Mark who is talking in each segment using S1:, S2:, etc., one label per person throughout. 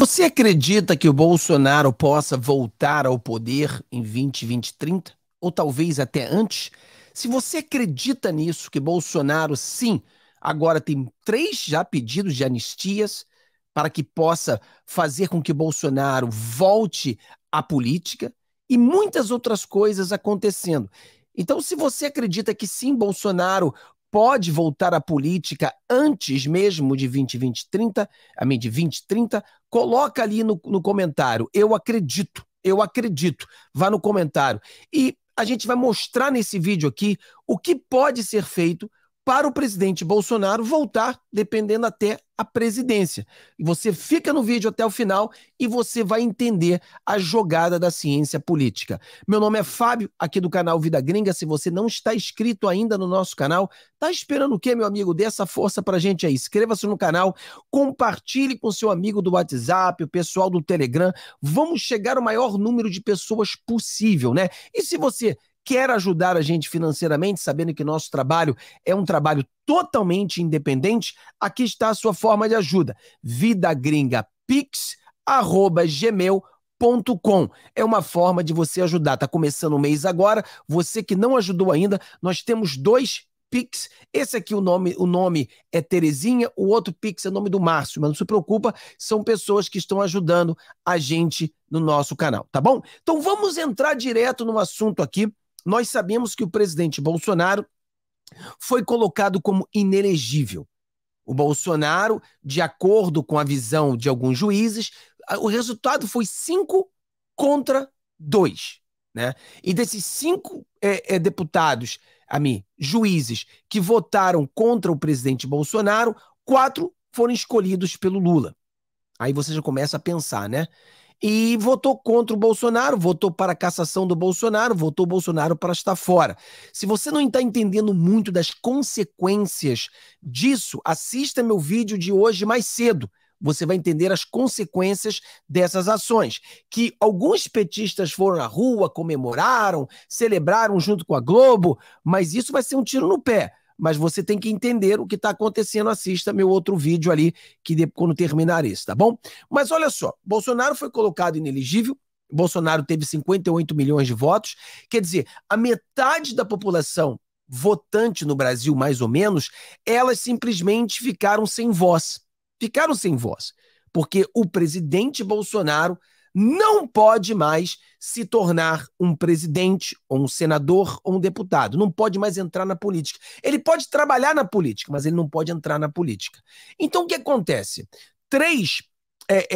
S1: Você acredita que o Bolsonaro possa voltar ao poder em 2030 ou talvez até antes? Se você acredita nisso, que Bolsonaro sim, agora tem três já pedidos de anistias para que possa fazer com que Bolsonaro volte à política e muitas outras coisas acontecendo. Então, se você acredita que sim, Bolsonaro pode voltar à política antes mesmo de 2020, a mim de 2030, coloca ali no, no comentário. Eu acredito, eu acredito. Vá no comentário. E a gente vai mostrar nesse vídeo aqui o que pode ser feito para o presidente Bolsonaro voltar, dependendo até a presidência. E você fica no vídeo até o final e você vai entender a jogada da ciência política. Meu nome é Fábio, aqui do canal Vida Gringa. Se você não está inscrito ainda no nosso canal, tá esperando o quê, meu amigo? Dê essa força pra gente aí. Inscreva-se no canal, compartilhe com seu amigo do WhatsApp, o pessoal do Telegram. Vamos chegar ao maior número de pessoas possível, né? E se você quer ajudar a gente financeiramente, sabendo que nosso trabalho é um trabalho totalmente independente, aqui está a sua forma de ajuda. vidagringapix@gmail.com É uma forma de você ajudar. Tá começando o mês agora. Você que não ajudou ainda, nós temos dois Pix. Esse aqui o nome, o nome é Terezinha, o outro Pix é o nome do Márcio, mas não se preocupa, são pessoas que estão ajudando a gente no nosso canal, tá bom? Então vamos entrar direto no assunto aqui nós sabemos que o presidente Bolsonaro foi colocado como inelegível. O Bolsonaro, de acordo com a visão de alguns juízes, o resultado foi cinco contra dois. Né? E desses cinco é, é, deputados, a mim, juízes, que votaram contra o presidente Bolsonaro, quatro foram escolhidos pelo Lula. Aí você já começa a pensar, né? e votou contra o Bolsonaro, votou para a cassação do Bolsonaro, votou o Bolsonaro para estar fora. Se você não está entendendo muito das consequências disso, assista meu vídeo de hoje mais cedo. Você vai entender as consequências dessas ações. Que alguns petistas foram à rua, comemoraram, celebraram junto com a Globo, mas isso vai ser um tiro no pé mas você tem que entender o que está acontecendo. Assista meu outro vídeo ali, que de, quando terminar esse, tá bom? Mas olha só, Bolsonaro foi colocado ineligível, Bolsonaro teve 58 milhões de votos, quer dizer, a metade da população votante no Brasil, mais ou menos, elas simplesmente ficaram sem voz. Ficaram sem voz, porque o presidente Bolsonaro não pode mais se tornar um presidente, ou um senador, ou um deputado. Não pode mais entrar na política. Ele pode trabalhar na política, mas ele não pode entrar na política. Então o que acontece? Três é,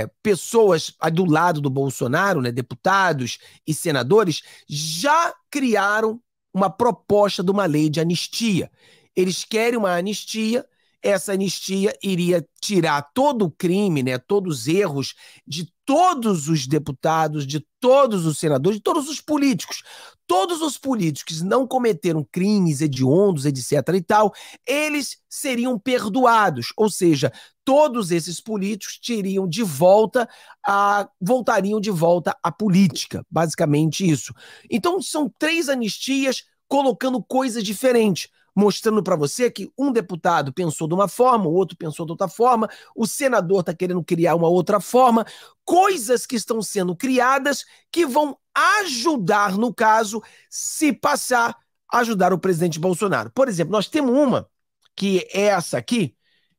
S1: é, pessoas do lado do Bolsonaro, né, deputados e senadores, já criaram uma proposta de uma lei de anistia. Eles querem uma anistia. Essa anistia iria tirar todo o crime, né, todos os erros de todos os deputados, de todos os senadores, de todos os políticos. Todos os políticos que não cometeram crimes hediondos, etc. e tal, eles seriam perdoados. Ou seja, todos esses políticos teriam de volta a. voltariam de volta à política. Basicamente isso. Então são três anistias colocando coisas diferentes mostrando para você que um deputado pensou de uma forma, o outro pensou de outra forma, o senador está querendo criar uma outra forma, coisas que estão sendo criadas que vão ajudar, no caso, se passar, ajudar o presidente Bolsonaro. Por exemplo, nós temos uma, que é essa aqui,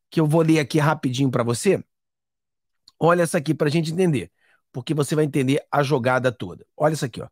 S1: que eu vou ler aqui rapidinho para você. Olha essa aqui para a gente entender, porque você vai entender a jogada toda. Olha isso aqui, ó.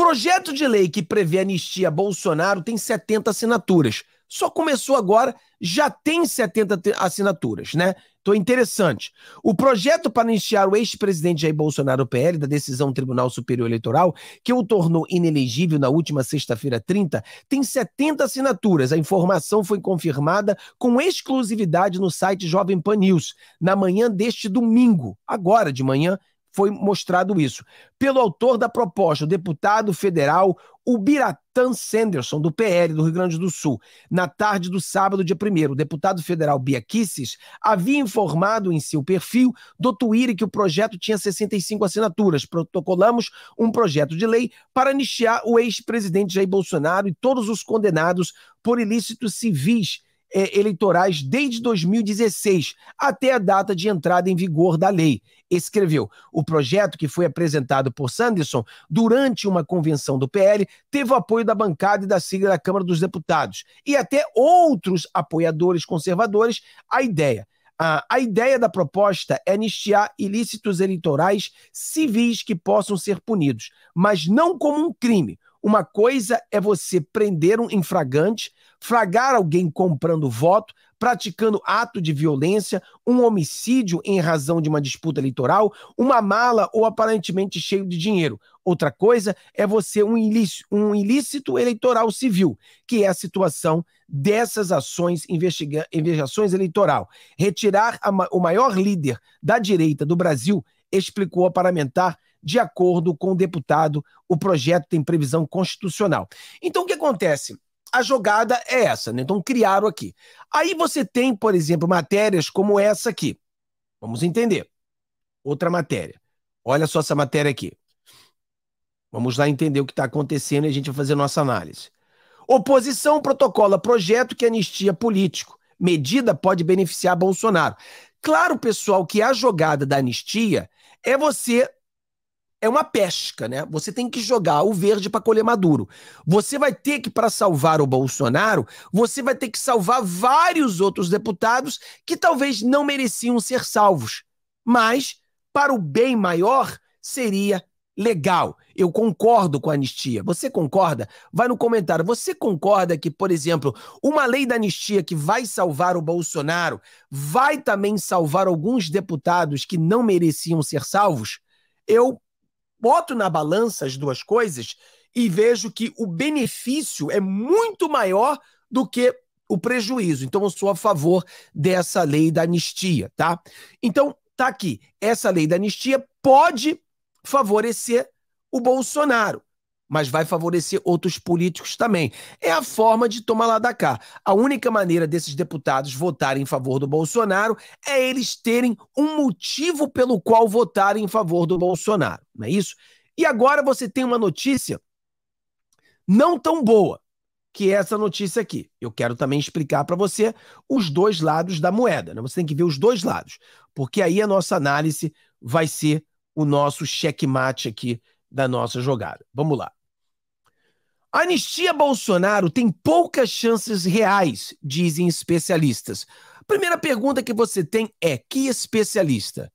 S1: Projeto de lei que prevê anistia Bolsonaro tem 70 assinaturas. Só começou agora, já tem 70 assinaturas, né? Então é interessante. O projeto para anistiar o ex-presidente Jair Bolsonaro PL da decisão do Tribunal Superior Eleitoral, que o tornou inelegível na última sexta-feira 30, tem 70 assinaturas. A informação foi confirmada com exclusividade no site Jovem Pan News, na manhã deste domingo, agora de manhã, foi mostrado isso. Pelo autor da proposta, o deputado federal Ubiratan Sanderson, do PL do Rio Grande do Sul, na tarde do sábado, dia 1 o deputado federal Bia Kicis havia informado em seu perfil do Twitter que o projeto tinha 65 assinaturas. Protocolamos um projeto de lei para anistiar o ex-presidente Jair Bolsonaro e todos os condenados por ilícitos civis é, eleitorais desde 2016, até a data de entrada em vigor da lei. Escreveu: o projeto que foi apresentado por Sanderson durante uma convenção do PL teve o apoio da bancada e da sigla da Câmara dos Deputados e até outros apoiadores conservadores A ideia. a ideia da proposta é anistiar ilícitos eleitorais civis que possam ser punidos, mas não como um crime uma coisa é você prender um infragante, fragar alguém comprando voto, praticando ato de violência, um homicídio em razão de uma disputa eleitoral, uma mala ou aparentemente cheio de dinheiro. Outra coisa é você um ilícito, um ilícito eleitoral civil, que é a situação dessas ações investigações eleitoral. Retirar o maior líder da direita do Brasil, explicou a parlamentar de acordo com o deputado, o projeto tem previsão constitucional. Então, o que acontece? A jogada é essa, né? Então, criaram aqui. Aí você tem, por exemplo, matérias como essa aqui. Vamos entender. Outra matéria. Olha só essa matéria aqui. Vamos lá entender o que está acontecendo e a gente vai fazer nossa análise. Oposição protocola projeto que anistia político. Medida pode beneficiar Bolsonaro. Claro, pessoal, que a jogada da anistia é você é uma pesca, né? Você tem que jogar o verde para colher maduro. Você vai ter que, para salvar o Bolsonaro, você vai ter que salvar vários outros deputados que talvez não mereciam ser salvos. Mas, para o bem maior, seria legal. Eu concordo com a anistia. Você concorda? Vai no comentário. Você concorda que, por exemplo, uma lei da anistia que vai salvar o Bolsonaro vai também salvar alguns deputados que não mereciam ser salvos? Eu boto na balança as duas coisas e vejo que o benefício é muito maior do que o prejuízo. Então, eu sou a favor dessa lei da anistia, tá? Então, tá aqui. Essa lei da anistia pode favorecer o Bolsonaro mas vai favorecer outros políticos também. É a forma de tomar lá da cá. A única maneira desses deputados votarem em favor do Bolsonaro é eles terem um motivo pelo qual votarem em favor do Bolsonaro, não é isso? E agora você tem uma notícia não tão boa, que é essa notícia aqui. Eu quero também explicar para você os dois lados da moeda, né? Você tem que ver os dois lados, porque aí a nossa análise vai ser o nosso checkmate aqui da nossa jogada. Vamos lá. A anistia Bolsonaro tem poucas chances reais, dizem especialistas. A primeira pergunta que você tem é: que especialista?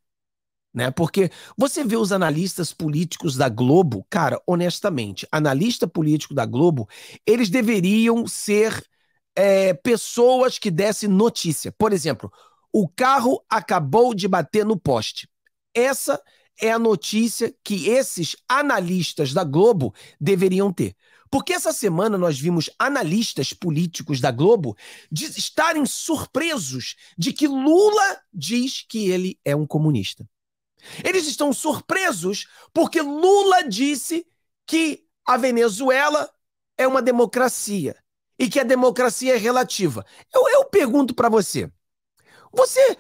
S1: Né? Porque você vê os analistas políticos da Globo, cara, honestamente, analista político da Globo, eles deveriam ser é, pessoas que dessem notícia. Por exemplo, o carro acabou de bater no poste. Essa é a notícia que esses analistas da Globo deveriam ter. Porque essa semana nós vimos analistas políticos da Globo estarem surpresos de que Lula diz que ele é um comunista. Eles estão surpresos porque Lula disse que a Venezuela é uma democracia e que a democracia é relativa. Eu, eu pergunto para você: você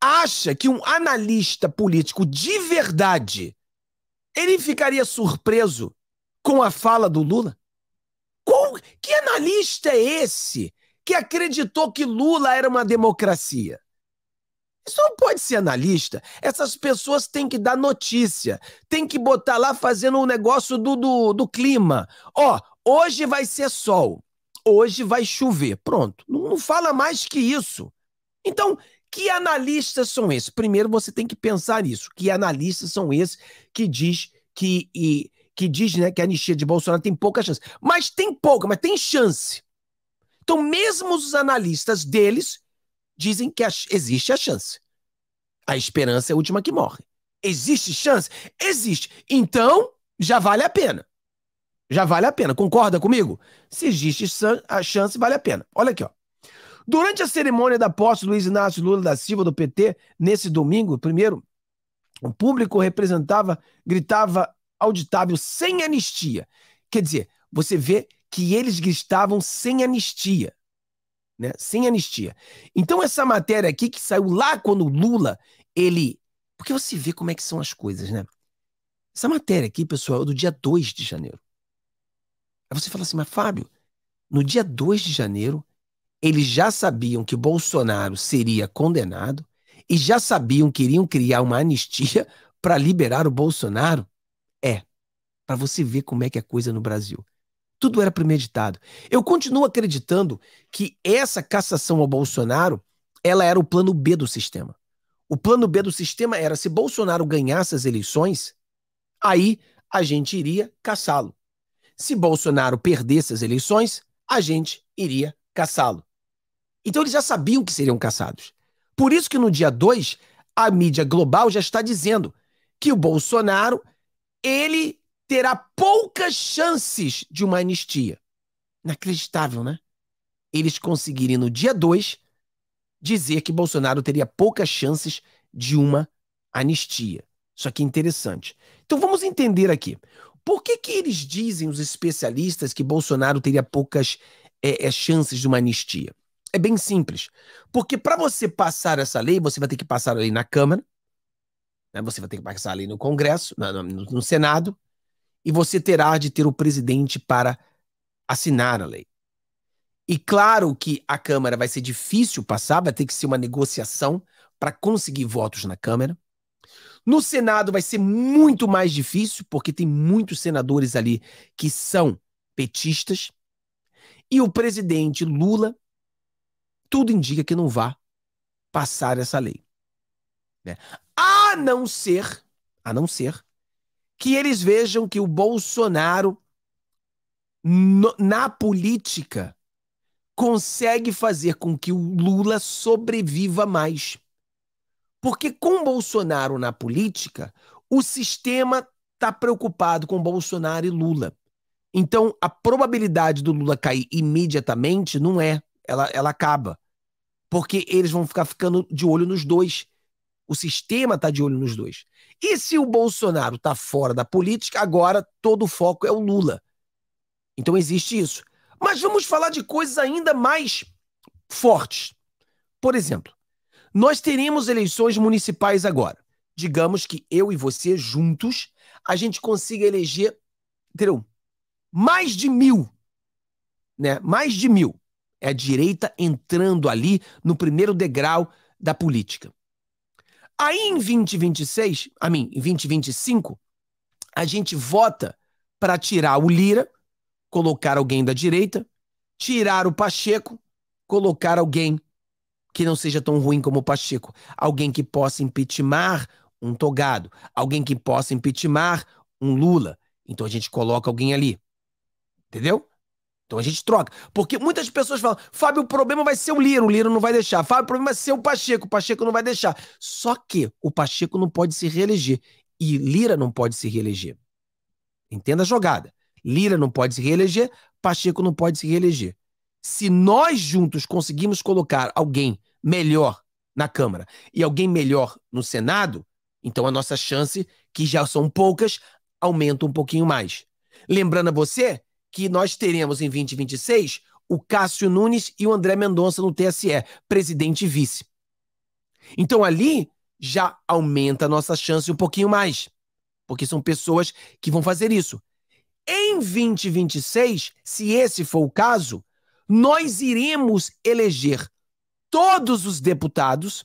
S1: acha que um analista político de verdade ele ficaria surpreso com a fala do Lula? Que analista é esse que acreditou que Lula era uma democracia? Isso não pode ser analista. Essas pessoas têm que dar notícia, têm que botar lá fazendo o um negócio do, do, do clima. Ó, hoje vai ser sol, hoje vai chover. Pronto. Não, não fala mais que isso. Então, que analistas são esses? Primeiro você tem que pensar nisso. Que analistas são esses que diz que que diz né, que a anistia de Bolsonaro tem pouca chance. Mas tem pouca, mas tem chance. Então, mesmo os analistas deles dizem que a, existe a chance. A esperança é a última que morre. Existe chance? Existe. Então, já vale a pena. Já vale a pena. Concorda comigo? Se existe a chance, vale a pena. Olha aqui, ó. Durante a cerimônia da posse do Luiz Inácio Lula da Silva do PT, nesse domingo, primeiro, o público representava, gritava auditável sem anistia. Quer dizer, você vê que eles gritavam sem anistia. Né? Sem anistia. Então, essa matéria aqui que saiu lá quando o Lula, ele. Porque você vê como é que são as coisas, né? Essa matéria aqui, pessoal, é do dia 2 de janeiro. Aí você fala assim, mas Fábio, no dia 2 de janeiro, eles já sabiam que Bolsonaro seria condenado e já sabiam que iriam criar uma anistia para liberar o Bolsonaro. É, para você ver como é que é a coisa no Brasil. Tudo era premeditado. Eu continuo acreditando que essa cassação ao Bolsonaro, ela era o plano B do sistema. O plano B do sistema era se Bolsonaro ganhasse as eleições, aí a gente iria caçá-lo. Se Bolsonaro perdesse as eleições, a gente iria caçá-lo. Então eles já sabiam que seriam caçados. Por isso que no dia 2, a mídia global já está dizendo que o Bolsonaro ele terá poucas chances de uma anistia. Inacreditável, né? Eles conseguirem no dia 2 dizer que Bolsonaro teria poucas chances de uma anistia. Só que interessante. Então vamos entender aqui. Por que, que eles dizem, os especialistas, que Bolsonaro teria poucas é, é, chances de uma anistia? É bem simples. Porque para você passar essa lei, você vai ter que passar a lei na Câmara, né? Você vai ter que passar ali no Congresso, no, no, no Senado, e você terá de ter o presidente para assinar a lei. E claro que a Câmara vai ser difícil passar, vai ter que ser uma negociação para conseguir votos na Câmara. No Senado vai ser muito mais difícil, porque tem muitos senadores ali que são petistas. E o presidente Lula, tudo indica que não vá passar essa lei. Né? A não ser, a não ser, que eles vejam que o Bolsonaro, no, na política, consegue fazer com que o Lula sobreviva mais. Porque com Bolsonaro na política, o sistema está preocupado com Bolsonaro e Lula. Então, a probabilidade do Lula cair imediatamente não é. Ela, ela acaba. Porque eles vão ficar ficando de olho nos dois. O sistema está de olho nos dois. E se o Bolsonaro está fora da política, agora todo o foco é o Lula. Então existe isso. Mas vamos falar de coisas ainda mais fortes. Por exemplo, nós teremos eleições municipais agora. Digamos que eu e você juntos a gente consiga eleger, entendeu? Mais de mil, né? Mais de mil. É a direita entrando ali no primeiro degrau da política. Aí em 2026, a mim, em 2025, a gente vota para tirar o Lira, colocar alguém da direita, tirar o Pacheco, colocar alguém que não seja tão ruim como o Pacheco, alguém que possa impeachmentar um Togado, alguém que possa impeachmentar um Lula. Então a gente coloca alguém ali. Entendeu? Então a gente troca. Porque muitas pessoas falam, Fábio, o problema vai ser o Lira, o Lira não vai deixar. Fábio, o problema vai ser o Pacheco, o Pacheco não vai deixar. Só que o Pacheco não pode se reeleger e Lira não pode se reeleger. Entenda a jogada. Lira não pode se reeleger, Pacheco não pode se reeleger. Se nós juntos conseguimos colocar alguém melhor na Câmara e alguém melhor no Senado, então a nossa chance, que já são poucas, aumenta um pouquinho mais. Lembrando a você que nós teremos em 2026 o Cássio Nunes e o André Mendonça no TSE, presidente e vice. Então ali já aumenta a nossa chance um pouquinho mais, porque são pessoas que vão fazer isso. Em 2026, se esse for o caso, nós iremos eleger todos os deputados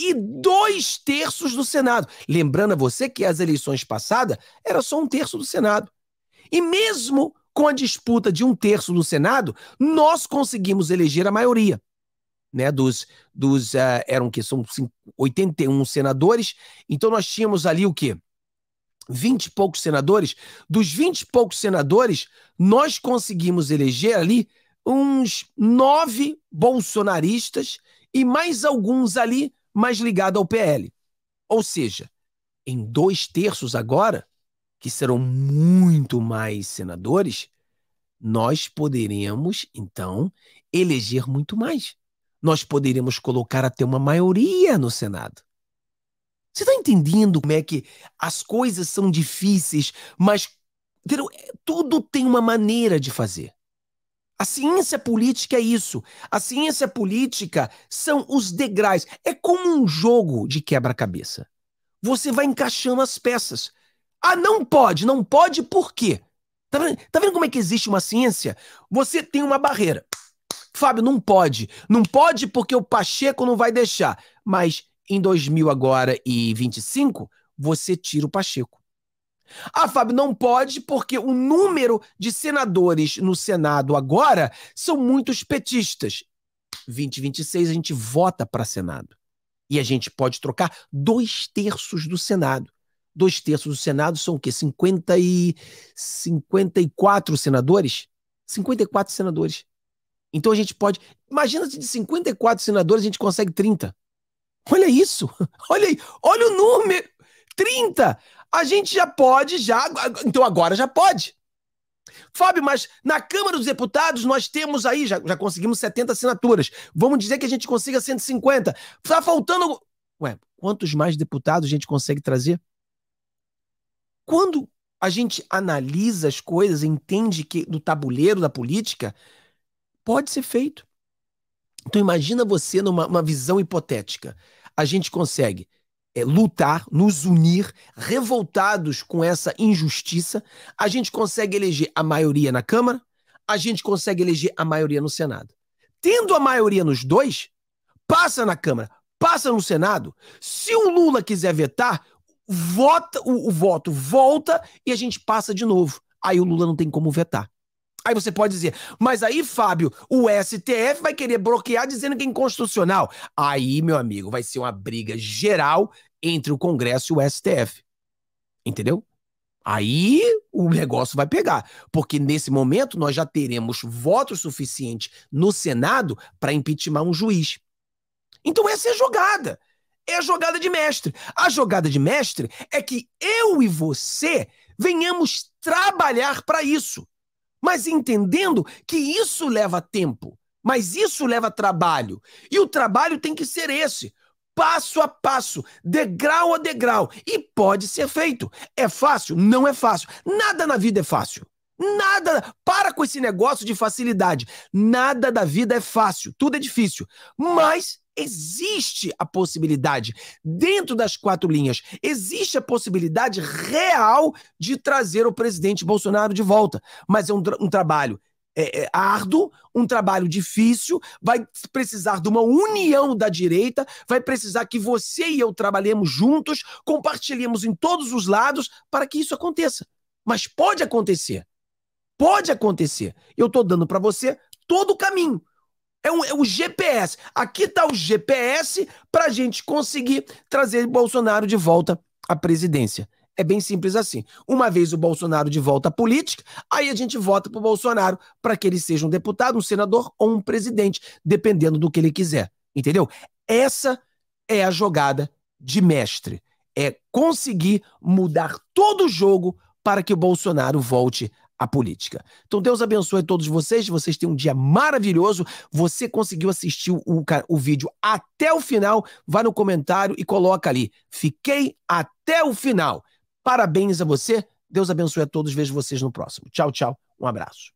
S1: e dois terços do Senado. Lembrando a você que as eleições passadas era só um terço do Senado. E mesmo com a disputa de um terço do Senado, nós conseguimos eleger a maioria. Né, dos, dos uh, eram que são 81 senadores, então nós tínhamos ali o quê? 20 e poucos senadores. Dos 20 e poucos senadores, nós conseguimos eleger ali uns nove bolsonaristas e mais alguns ali mais ligados ao PL. Ou seja, em dois terços agora, que serão muito mais senadores, nós poderemos, então, eleger muito mais. Nós poderemos colocar até uma maioria no Senado. Você está entendendo como é que as coisas são difíceis, mas entendeu? É, tudo tem uma maneira de fazer. A ciência política é isso. A ciência política são os degraus. É como um jogo de quebra-cabeça. Você vai encaixando as peças. Ah, não pode, não pode por quê? Tá vendo, tá vendo como é que existe uma ciência? Você tem uma barreira. Fábio, não pode. Não pode porque o Pacheco não vai deixar. Mas em 2000 agora e 25, você tira o Pacheco. Ah, Fábio, não pode porque o número de senadores no Senado agora são muitos petistas. 2026 a gente vota para Senado. E a gente pode trocar dois terços do Senado dois terços do Senado são o quê? 50 e 54 senadores? 54 senadores. Então a gente pode. Imagina se de 54 senadores a gente consegue 30. Olha isso! Olha aí, olha o número! 30! A gente já pode, já. Então agora já pode. Fábio, mas na Câmara dos Deputados nós temos aí, já, já conseguimos 70 assinaturas. Vamos dizer que a gente consiga 150. Está faltando. Ué, quantos mais deputados a gente consegue trazer? Quando a gente analisa as coisas, entende que no tabuleiro da política pode ser feito. Então imagina você numa visão hipotética. A gente consegue é, lutar, nos unir, revoltados com essa injustiça, a gente consegue eleger a maioria na Câmara, a gente consegue eleger a maioria no Senado. Tendo a maioria nos dois, passa na Câmara, passa no Senado. Se o Lula quiser vetar, vota o, o voto volta e a gente passa de novo. Aí o Lula não tem como vetar. Aí você pode dizer, mas aí, Fábio, o STF vai querer bloquear dizendo que é inconstitucional. Aí, meu amigo, vai ser uma briga geral entre o Congresso e o STF. Entendeu? Aí o negócio vai pegar, porque nesse momento nós já teremos votos suficientes no Senado para impeachment um juiz. Então essa é a jogada é a jogada de mestre. A jogada de mestre é que eu e você venhamos trabalhar para isso, mas entendendo que isso leva tempo, mas isso leva trabalho. E o trabalho tem que ser esse passo a passo, degrau a degrau. E pode ser feito. É fácil? Não é fácil. Nada na vida é fácil. Nada. Para com esse negócio de facilidade. Nada da vida é fácil. Tudo é difícil. Mas existe a possibilidade, dentro das quatro linhas, existe a possibilidade real de trazer o presidente Bolsonaro de volta. Mas é um, um trabalho é, é, árduo, um trabalho difícil, vai precisar de uma união da direita, vai precisar que você e eu trabalhemos juntos, compartilhemos em todos os lados para que isso aconteça. Mas pode acontecer. Pode acontecer. Eu estou dando para você todo o caminho. É, um, é o GPS. Aqui está o GPS para a gente conseguir trazer Bolsonaro de volta à presidência. É bem simples assim. Uma vez o Bolsonaro de volta à política, aí a gente vota para o Bolsonaro para que ele seja um deputado, um senador ou um presidente, dependendo do que ele quiser. Entendeu? Essa é a jogada de mestre. É conseguir mudar todo o jogo para que o Bolsonaro volte a política. Então Deus abençoe todos vocês, vocês têm um dia maravilhoso. Você conseguiu assistir o, o vídeo até o final, vá no comentário e coloca ali. Fiquei até o final. Parabéns a você. Deus abençoe a todos. Vejo vocês no próximo. Tchau, tchau. Um abraço.